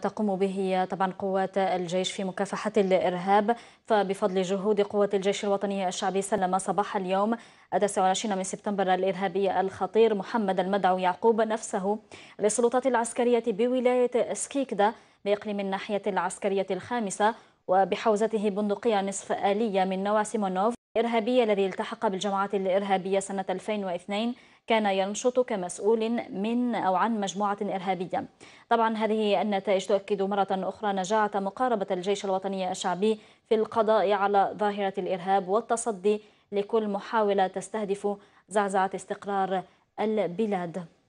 تقوم به طبعا قوات الجيش في مكافحة الإرهاب فبفضل جهود قوات الجيش الوطني الشعبي سلم صباح اليوم 29 من سبتمبر الإرهابي الخطير محمد المدعو يعقوب نفسه للسلطات العسكرية بولاية سكيكدا بإقليم الناحية العسكرية الخامسة وبحوزته بندقية نصف آلية من نوع سيمونوف الإرهابي الذي التحق بالجماعات الإرهابية سنة 2002 كان ينشط كمسؤول من أو عن مجموعة إرهابية طبعا هذه النتائج تؤكد مرة أخرى نجاعة مقاربة الجيش الوطني الشعبي في القضاء على ظاهرة الإرهاب والتصدي لكل محاولة تستهدف زعزعة استقرار البلاد